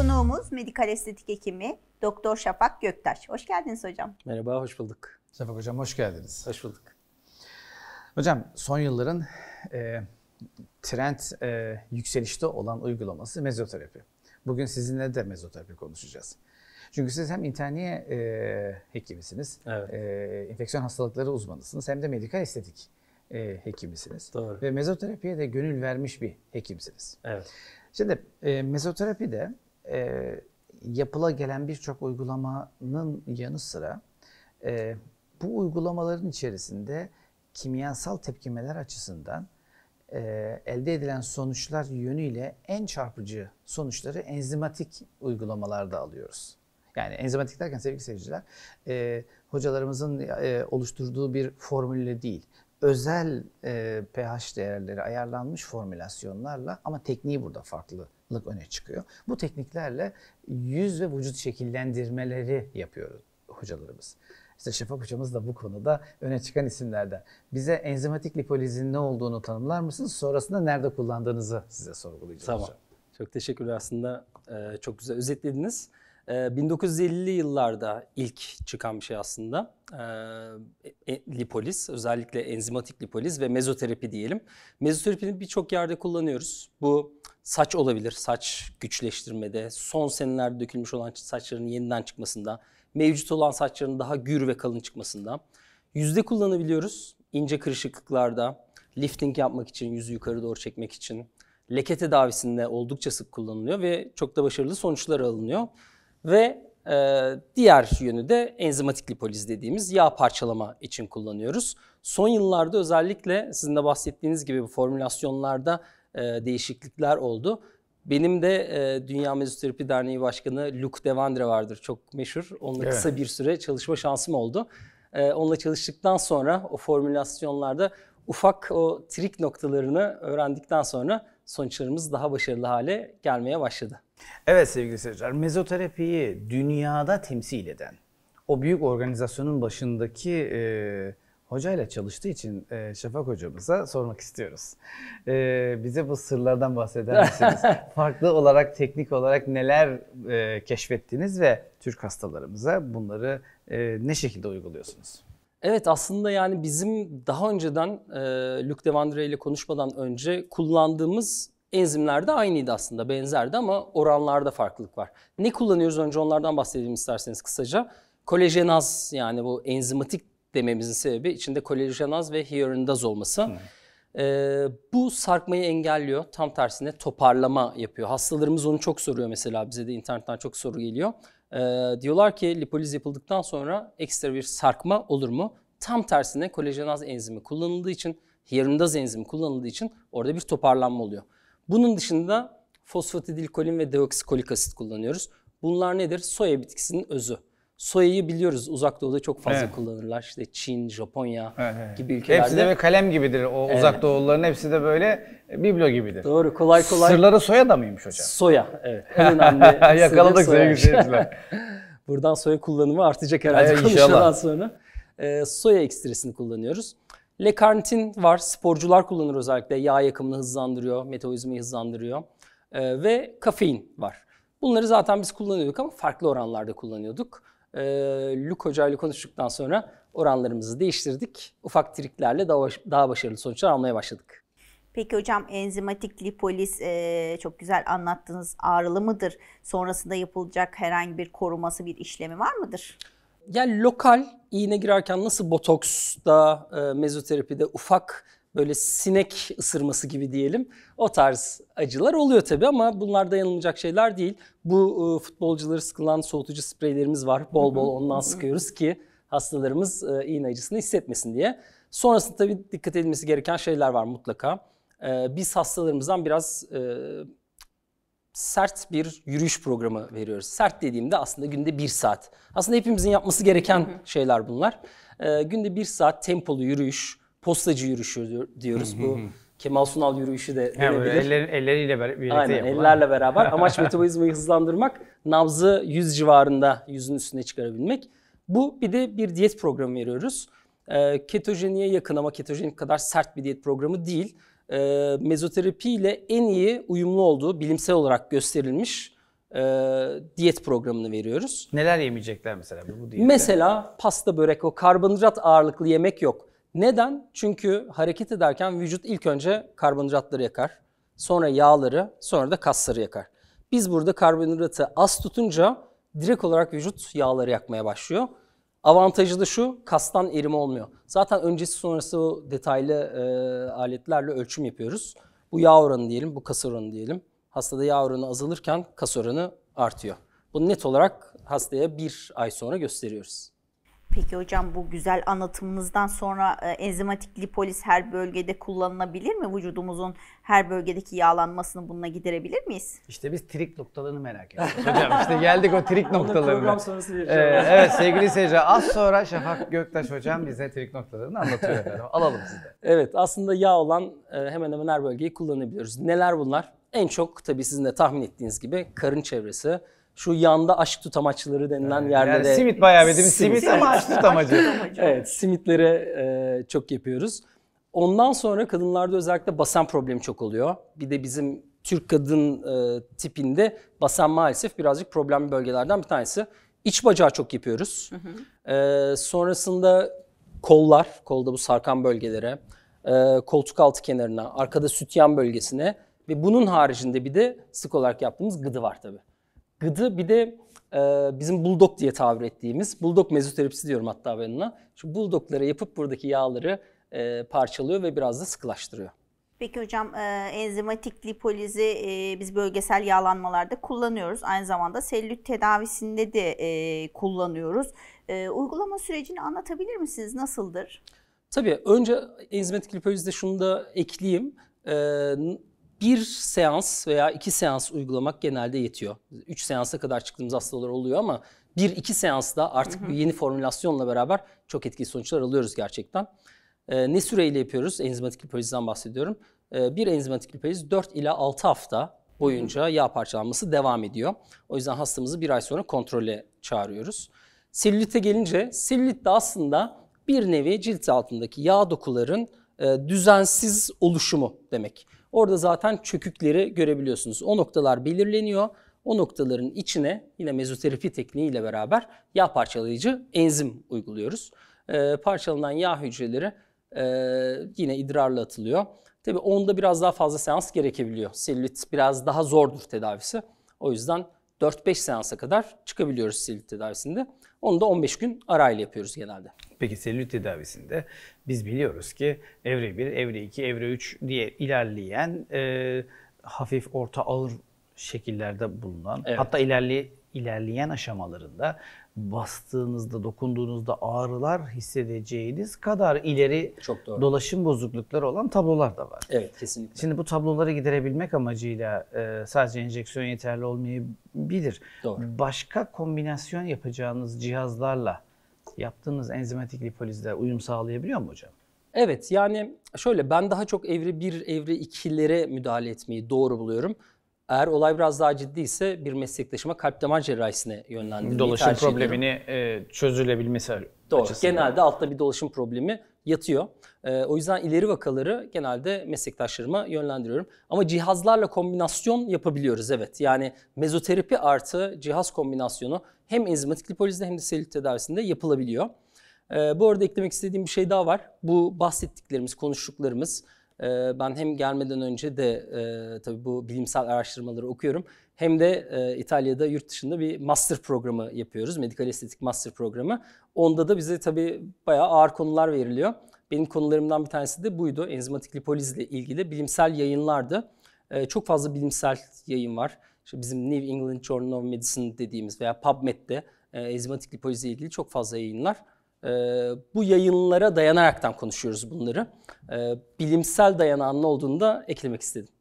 Konuğumuz medikal estetik hekimi Doktor Şafak Göktaş. Hoş geldiniz hocam. Merhaba, hoş bulduk. Şafak hocam hoş geldiniz. Hoş bulduk. Hocam son yılların e, trend e, yükselişte olan uygulaması mezoterapi. Bugün sizinle de mezoterapi konuşacağız. Çünkü siz hem interniye e, hekimisiniz, evet. e, enfeksiyon hastalıkları uzmanısınız hem de medikal estetik e, hekimisiniz. Doğru. Ve mezoterapiye de gönül vermiş bir hekimsiniz. Evet. Şimdi e, de e, yapıla gelen birçok uygulamanın yanı sıra e, bu uygulamaların içerisinde kimyasal tepkimeler açısından e, elde edilen sonuçlar yönüyle en çarpıcı sonuçları enzimatik uygulamalarda alıyoruz. Yani enzimatik derken sevgili seyirciler, e, hocalarımızın e, oluşturduğu bir formülle değil, özel e, pH değerleri ayarlanmış formülasyonlarla ama tekniği burada farklı lık öne çıkıyor. Bu tekniklerle yüz ve vücut şekillendirmeleri yapıyoruz hocalarımız. İşte Şafak hocamız da bu konuda öne çıkan isimlerden. Bize enzimatik lipolizin ne olduğunu tanımlar mısınız? Sonrasında nerede kullandığınızı size sorgulayacağız tamam. hocam. Çok teşekkürler aslında. Ee, çok güzel özetlediniz. 1950'li ee, yıllarda ilk çıkan bir şey aslında. Ee, e, lipoliz, özellikle enzimatik lipoliz ve mezoterapi diyelim. Mezoterapinin birçok yerde kullanıyoruz. Bu Saç olabilir, saç güçleştirmede, son senelerde dökülmüş olan saçların yeniden çıkmasında, mevcut olan saçların daha gür ve kalın çıkmasında. Yüzde kullanabiliyoruz ince kırışıklıklarda, lifting yapmak için, yüzü yukarı doğru çekmek için. Leke tedavisinde oldukça sık kullanılıyor ve çok da başarılı sonuçlar alınıyor. Ve ee, diğer yönü de enzimatik lipoliz dediğimiz yağ parçalama için kullanıyoruz. Son yıllarda özellikle sizin de bahsettiğiniz gibi bu formülasyonlarda e, değişiklikler oldu. Benim de e, Dünya Mezoterapi Derneği Başkanı Luc Devandre vardır. Çok meşhur. Onunla evet. kısa bir süre çalışma şansım oldu. E, onunla çalıştıktan sonra o formülasyonlarda ufak o trik noktalarını öğrendikten sonra sonuçlarımız daha başarılı hale gelmeye başladı. Evet sevgili seyirciler, mezoterapiyi dünyada temsil eden o büyük organizasyonun başındaki e, hocayla çalıştığı için e, Şafak hocamıza sormak istiyoruz. E, bize bu sırlardan bahseder misiniz? Farklı olarak, teknik olarak neler e, keşfettiniz ve Türk hastalarımıza bunları e, ne şekilde uyguluyorsunuz? Evet aslında yani bizim daha önceden e, Luc Devandre ile konuşmadan önce kullandığımız enzimlerde aynıydı aslında benzerdi ama oranlarda farklılık var. Ne kullanıyoruz önce onlardan bahsedelim isterseniz kısaca. Kolajenaz yani bu enzimatik dememizin sebebi içinde kolajenaz ve hyaluronidaz olması. Ee, bu sarkmayı engelliyor. Tam tersine toparlama yapıyor. Hastalarımız onu çok soruyor mesela bize de internetten çok soru geliyor. Ee, diyorlar ki lipoliz yapıldıktan sonra ekstra bir sarkma olur mu? Tam tersine kolajenaz enzimi kullanıldığı için, hyaluronidaz enzimi kullanıldığı için orada bir toparlanma oluyor. Bunun dışında fosfatidilkolin ve deoksikolik asit kullanıyoruz. Bunlar nedir? Soya bitkisinin özü. Soya'yı biliyoruz. Uzak Doğu'da çok fazla evet. kullanırlar. İşte Çin, Japonya evet, evet. gibi ülkelerde. Hepsi de bir kalem gibidir. O evet. Uzak doğulların, hepsi de böyle biblo gibidir. Doğru. Kolay kolay. Sırları Soya da mıymış hocam? Soya. Evet. En Yakaladık sevgili seyirciler. Buradan soya kullanımı artacak herhalde evet, konuşmadan sonra. Ee, soya ekstresini kullanıyoruz. Lekarnitin var. Sporcular kullanır özellikle. Yağ yakımını hızlandırıyor, metabolizmayı hızlandırıyor. Ee, ve kafein var. Bunları zaten biz kullanıyorduk ama farklı oranlarda kullanıyorduk e, Luke Hoca ile konuştuktan sonra oranlarımızı değiştirdik. Ufak triklerle daha, baş, daha başarılı sonuçlar almaya başladık. Peki hocam enzimatik lipolis e, çok güzel anlattığınız ağrılı mıdır? Sonrasında yapılacak herhangi bir koruması bir işlemi var mıdır? Yani lokal iğne girerken nasıl botoksta, e, mezoterapide ufak böyle sinek ısırması gibi diyelim. O tarz acılar oluyor tabii ama bunlar dayanılacak şeyler değil. Bu e, futbolcuları sıkılan soğutucu spreylerimiz var. Bol bol ondan sıkıyoruz ki hastalarımız e, iğne acısını hissetmesin diye. Sonrasında tabii dikkat edilmesi gereken şeyler var mutlaka. E, biz hastalarımızdan biraz sert bir yürüyüş programı veriyoruz. Sert dediğimde aslında günde bir saat. Aslında hepimizin yapması gereken şeyler bunlar. Günde bir saat tempolu yürüyüş, postacı yürüyüşü diyoruz. Bu Kemal Sunal yürüyüşü de denebilir. Yani eller, elleriyle birlikte Aynen, yapılan. ellerle beraber. Amaç metabolizmayı hızlandırmak, nabzı 100 civarında yüzün üstüne çıkarabilmek. Bu bir de bir diyet programı veriyoruz. Ee, ketojeniye yakın ama ketojenik kadar sert bir diyet programı değil. E, mezoterapi ile en iyi uyumlu olduğu bilimsel olarak gösterilmiş e, diyet programını veriyoruz. Neler yemeyecekler mesela bu diyette? Mesela pasta, börek, o karbonhidrat ağırlıklı yemek yok. Neden? Çünkü hareket ederken vücut ilk önce karbonhidratları yakar, sonra yağları, sonra da kasları yakar. Biz burada karbonhidratı az tutunca direkt olarak vücut yağları yakmaya başlıyor. Avantajı da şu, kastan erime olmuyor. Zaten öncesi sonrası o detaylı e, aletlerle ölçüm yapıyoruz. Bu yağ oranı diyelim, bu kas oranı diyelim. Hastada yağ oranı azalırken kas oranı artıyor. Bunu net olarak hastaya bir ay sonra gösteriyoruz. Peki hocam bu güzel anlatımınızdan sonra e, enzimatik lipolis her bölgede kullanılabilir mi? Vücudumuzun her bölgedeki yağlanmasını bununla giderebilir miyiz? İşte biz trik noktalarını merak ediyoruz hocam. İşte geldik o trik noktalarına. Program sonrası ee, evet sevgili seyirciler az sonra Şafak Göktaş hocam bize trik noktalarını anlatıyor efendim. Alalım sizden. Evet aslında yağ olan e, hemen hemen her bölgeyi kullanabiliyoruz. Neler bunlar? En çok tabii sizin de tahmin ettiğiniz gibi karın çevresi, şu yanda aşk tutamaçları denilen yerde de Yani simit bayağı bildiğimiz simit, simit ama aşk tutamacı. evet simitlere e, çok yapıyoruz. Ondan sonra kadınlarda özellikle basen problemi çok oluyor. Bir de bizim Türk kadın e, tipinde basen maalesef birazcık problemli bölgelerden bir tanesi. İç bacağı çok yapıyoruz. Hı hı. E, sonrasında kollar, kolda bu sarkan bölgelere, e, koltuk altı kenarına, arkada sütyen bölgesine ve bunun haricinde bir de sık olarak yaptığımız gıdı var tabii. Gıdı bir de e, bizim bulldog diye tabir ettiğimiz, bulldog mezoterapisi diyorum hatta ben ona. Şu bulldogları yapıp buradaki yağları e, parçalıyor ve biraz da sıkılaştırıyor. Peki hocam e, enzimatik lipolizi e, biz bölgesel yağlanmalarda kullanıyoruz. Aynı zamanda selülit tedavisinde de e, kullanıyoruz. E, uygulama sürecini anlatabilir misiniz? Nasıldır? Tabii önce enzimatik lipolizde şunu da ekleyeyim. E, bir seans veya iki seans uygulamak genelde yetiyor. Üç seansa kadar çıktığımız hastalar oluyor ama bir iki seansla artık bir yeni formülasyonla beraber çok etkili sonuçlar alıyoruz gerçekten. Ee, ne süreyle yapıyoruz? Enzimatik lipolizden bahsediyorum. Ee, bir enzimatik lipoliz 4 ila 6 hafta boyunca yağ parçalanması devam ediyor. O yüzden hastamızı bir ay sonra kontrole çağırıyoruz. Selülite gelince selülit de aslında bir nevi cilt altındaki yağ dokuların e, düzensiz oluşumu demek. Orada zaten çökükleri görebiliyorsunuz. O noktalar belirleniyor. O noktaların içine yine mezoterapi tekniğiyle beraber yağ parçalayıcı enzim uyguluyoruz. Ee, parçalanan yağ hücreleri e, yine idrarla atılıyor. Tabii onda biraz daha fazla seans gerekebiliyor. Selülit biraz daha zordur tedavisi. O yüzden 4-5 seansa kadar çıkabiliyoruz selülit tedavisinde. Onu da 15 gün arayla yapıyoruz genelde. Peki selülit tedavisinde biz biliyoruz ki evre 1, evre 2, evre 3 diye ilerleyen e, hafif, orta, ağır şekillerde bulunan evet. hatta ilerli, ilerleyen aşamalarında bastığınızda, dokunduğunuzda ağrılar hissedeceğiniz kadar ileri Çok doğru. dolaşım bozuklukları olan tablolar da var. Evet, kesinlikle. Şimdi bu tabloları giderebilmek amacıyla e, sadece enjeksiyon yeterli olmayabilir. Doğru. Başka kombinasyon yapacağınız cihazlarla yaptığınız enzimatik lipolizde uyum sağlayabiliyor mu hocam? Evet yani şöyle ben daha çok evre 1, evre 2'lere müdahale etmeyi doğru buluyorum. Eğer olay biraz daha ciddi ise bir meslektaşıma kalp damar cerrahisine yönlendirmeyi dolaşım tercih Dolaşım problemini e, çözülebilmesi Doğru. Açısından. Genelde altta bir dolaşım problemi yatıyor. E, o yüzden ileri vakaları genelde meslektaşlarıma yönlendiriyorum. Ama cihazlarla kombinasyon yapabiliyoruz evet. Yani mezoterapi artı cihaz kombinasyonu hem enzimatik lipolizde hem de selülit tedavisinde yapılabiliyor. E, bu arada eklemek istediğim bir şey daha var. Bu bahsettiklerimiz, konuştuklarımız ee, ben hem gelmeden önce de e, tabii bu bilimsel araştırmaları okuyorum hem de e, İtalya'da yurt dışında bir master programı yapıyoruz. Medikal estetik master programı. Onda da bize tabii bayağı ağır konular veriliyor. Benim konularımdan bir tanesi de buydu. Enzimatik lipolizle ilgili bilimsel yayınlardı. E, çok fazla bilimsel yayın var. İşte bizim New England Journal of Medicine dediğimiz veya PubMed'de e, enzimatik lipolizle ilgili çok fazla yayınlar. E, bu yayınlara dayanaraktan konuşuyoruz bunları. E, bilimsel dayanağının olduğunu da eklemek istedim.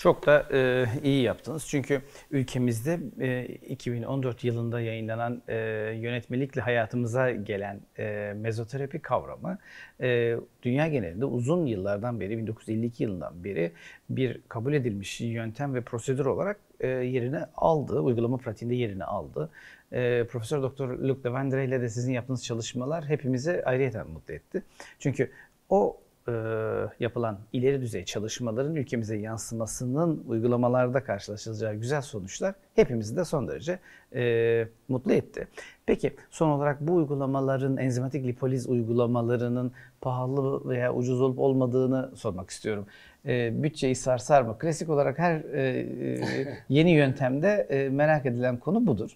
Çok da e, iyi yaptınız. Çünkü ülkemizde e, 2014 yılında yayınlanan e, yönetmelikle hayatımıza gelen e, mezoterapi kavramı e, dünya genelinde uzun yıllardan beri, 1952 yılından beri bir kabul edilmiş yöntem ve prosedür olarak e, yerine aldı. Uygulama pratiğinde yerini aldı. E, Profesör Doktor Luc Devendre ile de sizin yaptığınız çalışmalar hepimizi ayrıyeten mutlu etti. Çünkü o e, yapılan ileri düzey çalışmaların ülkemize yansımasının uygulamalarda karşılaşılacağı güzel sonuçlar hepimizi de son derece e, mutlu etti. Peki son olarak bu uygulamaların, enzimatik lipoliz uygulamalarının pahalı veya ucuz olup olmadığını sormak istiyorum. E, bütçeyi sarsar mı? Klasik olarak her e, e yeni yöntemde e, merak edilen konu budur.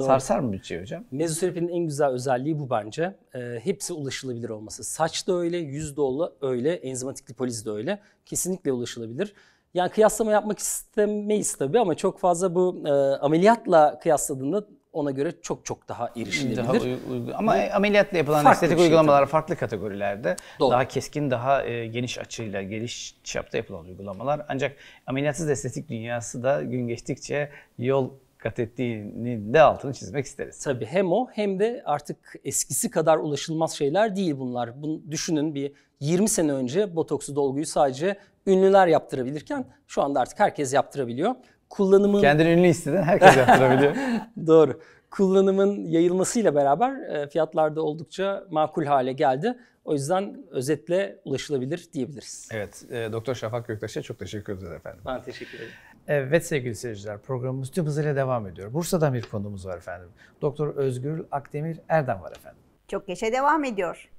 Doğru. Sarsar mı bütçeyi hocam? Mezoterapinin en güzel özelliği bu bence. E, hepsi ulaşılabilir olması. Saç da öyle, yüz de öyle, enzimatik lipoliz de öyle. Kesinlikle ulaşılabilir. Yani kıyaslama yapmak istemeyiz tabii ama çok fazla bu e, ameliyatla kıyasladığında ona göre çok çok daha erişilebilir. Ama Bu, ameliyatla yapılan estetik şey uygulamalar tabii. farklı kategorilerde. Doğru. Daha keskin, daha e, geniş açıyla, geniş çapta yapılan uygulamalar. Ancak ameliyatsız estetik dünyası da gün geçtikçe yol kat ettiğinin de altını çizmek isteriz. Tabii hem o hem de artık eskisi kadar ulaşılmaz şeyler değil bunlar. Bunu düşünün bir 20 sene önce botoksu dolguyu sadece ünlüler yaptırabilirken şu anda artık herkes yaptırabiliyor. Kullanımın... Kendini ünlü istedin herkes yaptırabiliyor. Doğru. Kullanımın yayılmasıyla beraber e, fiyatlarda oldukça makul hale geldi. O yüzden özetle ulaşılabilir diyebiliriz. Evet, e, Doktor Şafak Göktaş'a çok teşekkür ederiz efendim. Ben teşekkür ederim. Evet sevgili seyirciler programımız tüm hızıyla devam ediyor. Bursa'dan bir konuğumuz var efendim. Doktor Özgür Akdemir Erdem var efendim. Çok yaşa devam ediyor.